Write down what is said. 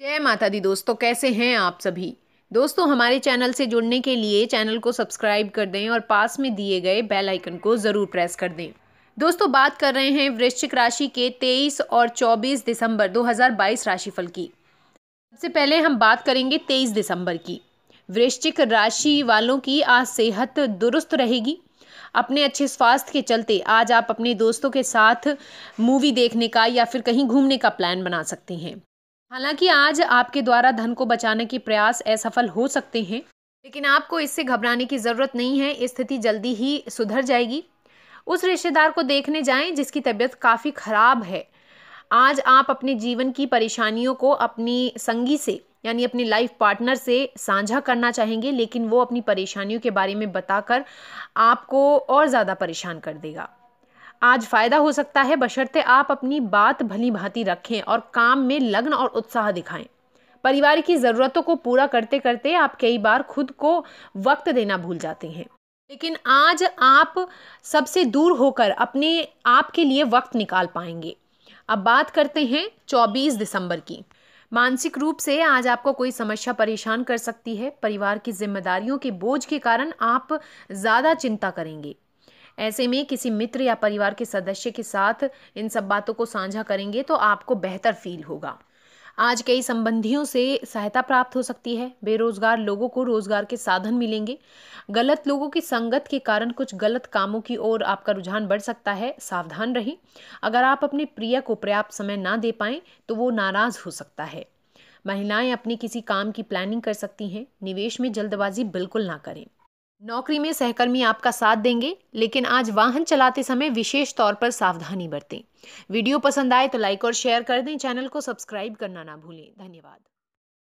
जय माता दी दोस्तों कैसे हैं आप सभी दोस्तों हमारे चैनल से जुड़ने के लिए चैनल को सब्सक्राइब कर दें और पास में दिए गए बेल आइकन को ज़रूर प्रेस कर दें दोस्तों बात कर रहे हैं वृश्चिक राशि के 23 और 24 दिसंबर 2022 राशिफल की सबसे पहले हम बात करेंगे 23 दिसंबर की वृश्चिक राशि वालों की आज सेहत दुरुस्त रहेगी अपने अच्छे स्वास्थ्य के चलते आज आप अपने दोस्तों के साथ मूवी देखने का या फिर कहीं घूमने का प्लान बना सकते हैं हालांकि आज आपके द्वारा धन को बचाने के प्रयास असफल हो सकते हैं लेकिन आपको इससे घबराने की ज़रूरत नहीं है स्थिति जल्दी ही सुधर जाएगी उस रिश्तेदार को देखने जाएं जिसकी तबीयत काफ़ी ख़राब है आज आप अपने जीवन की परेशानियों को अपनी संगी से यानी अपने लाइफ पार्टनर से साझा करना चाहेंगे लेकिन वो अपनी परेशानियों के बारे में बताकर आपको और ज़्यादा परेशान कर देगा आज फ़ायदा हो सकता है बशर्ते आप अपनी बात भली भांति रखें और काम में लग्न और उत्साह दिखाएं परिवार की ज़रूरतों को पूरा करते करते आप कई बार खुद को वक्त देना भूल जाते हैं लेकिन आज आप सबसे दूर होकर अपने आप के लिए वक्त निकाल पाएंगे अब बात करते हैं 24 दिसंबर की मानसिक रूप से आज आपको कोई समस्या परेशान कर सकती है परिवार की जिम्मेदारियों के बोझ के कारण आप ज़्यादा चिंता करेंगे ऐसे में किसी मित्र या परिवार के सदस्य के साथ इन सब बातों को साझा करेंगे तो आपको बेहतर फील होगा आज कई संबंधियों से सहायता प्राप्त हो सकती है बेरोजगार लोगों को रोजगार के साधन मिलेंगे गलत लोगों की संगत के कारण कुछ गलत कामों की ओर आपका रुझान बढ़ सकता है सावधान रहें अगर आप अपने प्रिय को पर्याप्त समय ना दे पाएं तो वो नाराज़ हो सकता है महिलाएं अपने किसी काम की प्लानिंग कर सकती हैं निवेश में जल्दबाजी बिल्कुल ना करें नौकरी में सहकर्मी आपका साथ देंगे लेकिन आज वाहन चलाते समय विशेष तौर पर सावधानी बरतें वीडियो पसंद आए तो लाइक और शेयर कर दें चैनल को सब्सक्राइब करना ना भूलें धन्यवाद